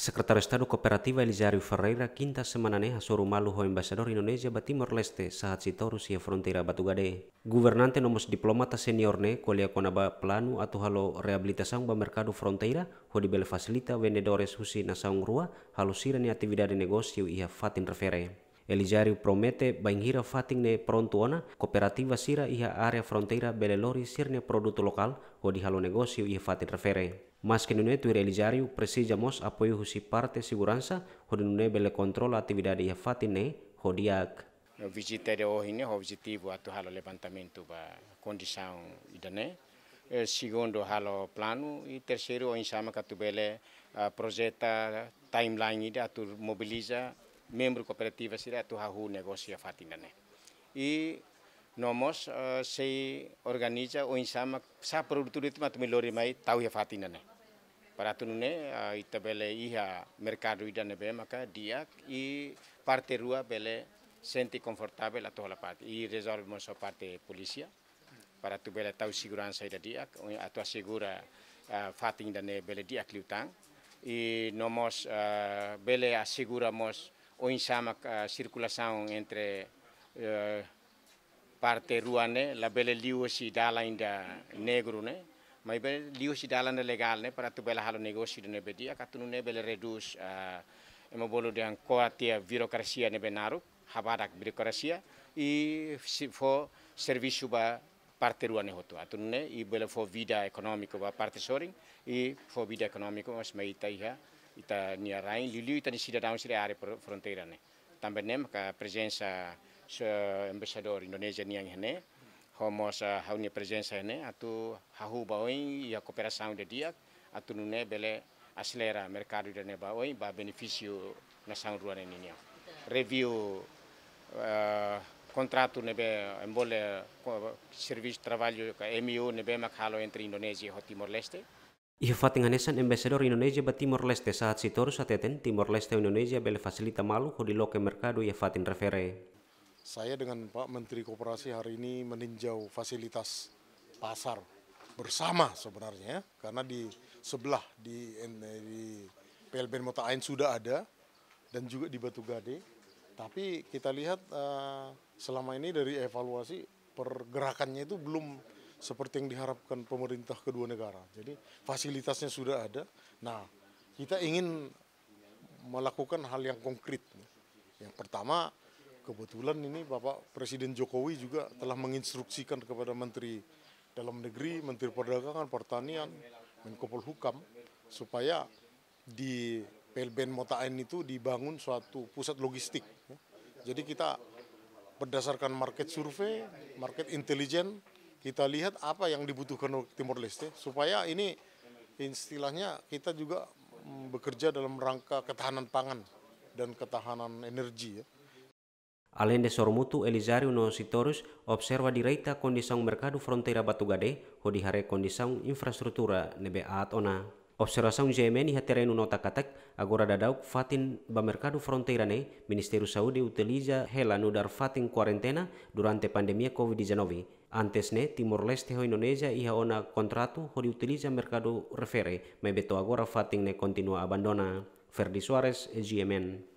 Sekretaris de Estado Elizario Ferreira kinta semana ne maluho malu ho embasador Indonesia ba Timor Leste saat sito Rusia frontera gade. Gubernante nomos diplomata senior ne kolia konaba planu atau halo rehabilitasang ba mercado fronteira ho bel fasilita vendedores husi nasaung rua halo sirani atividade negosio iha fatin refere. Elizario promete hira fatin ne prontuona cooperativa sira iha area fronteira lori sirne produto lokal ho di halo negosio iha fatin refere. mas que nune tuireligiário precisamos apoio husi parte segurança, onde nune bele controla atividade de fatine, rodiac. No visitaria hoje, né, o objetivo atual o levantamento da condição né. segundo o plano e terceiro o insama katubele a ah, projeta timeline ida atur mobiliza membro cooperativa sira atu hahu negosia fatindane. E nomos eh, se organiza o insama sa produtoritma tumilori mai tau ya fatina ne né? paratunune né? ah, uh, itabele iha mercado idane be maka dia i parte rua bele senti confortável a tola parte e resolvemos a parte polícia para tu bele tau segurança ida dia a tua segura uh, fatina ne né? bele dia kliutang i nomos uh, ah, bele asseguramos o insama ah, circulação entre uh, parte ruane la bele liwo eh, e si dala inda negru ne mai be liwo si dala ne legal ne para tu bela halo negosi ne be dia katunu ne bele redus emo bolo de ankoatia birokrasia ne benaru habarak birokrasia i fo servisu ba parte ruane hotu atunu ne i bela fo vida ekonomiko ba parte soring i fo vida ekonomiko mas mai taiha ita niarai, liliu ita ni sida daun sida are fronteira ne também nem a presença embesador eh, ambassador nih yang hene homo sa hauni presence hene atu hahu bawi ya kooperasaun de dia atu nune bele aslera merkado de ne bawi ba beneficio na sang ruane nia review uh, eh, contrato nebe embole servis trabalho ka MU e nebe makhalo entre Indonesia ho Timor Leste anesan embesador Indonesia ba Timor Leste saat sitor sateten Timor Leste Indonesia bele fasilita malu ho di loke mercado ia fatin refere saya dengan Pak Menteri Koperasi hari ini meninjau fasilitas pasar bersama sebenarnya karena di sebelah di, eh, di PLBN Mota Ain sudah ada dan juga di Batu Gade. Tapi kita lihat eh, selama ini dari evaluasi pergerakannya itu belum seperti yang diharapkan pemerintah kedua negara. Jadi fasilitasnya sudah ada. Nah, kita ingin melakukan hal yang konkret. Yang pertama Kebetulan ini Bapak Presiden Jokowi juga telah menginstruksikan kepada Menteri Dalam Negeri, Menteri Perdagangan, Pertanian, Menko Polhukam supaya di PLBN Motain itu dibangun suatu pusat logistik. Ya. Jadi kita berdasarkan market survei, market intelijen, kita lihat apa yang dibutuhkan oleh Timor Leste supaya ini istilahnya kita juga bekerja dalam rangka ketahanan pangan dan ketahanan energi ya. Alende sormutu Elizario Sitorus observa direita condição mercado fronteira Batugade, hodi hare kondisi infrastruktura nebe atona. Observação GMN e terreno nota Katak, agora dadauk fatin ba mercado fronteira ne, Ministeru Saudi utiliza hela nudar fatin kuarentena durante pandemia COVID-19. Antes ne, Timor-Leste ho Indonesia iha ona kontratu, hodi utiliza mercado refere, mebeto beto agora fatin ne kontinua abandona. Ferdi Suarez, GMN.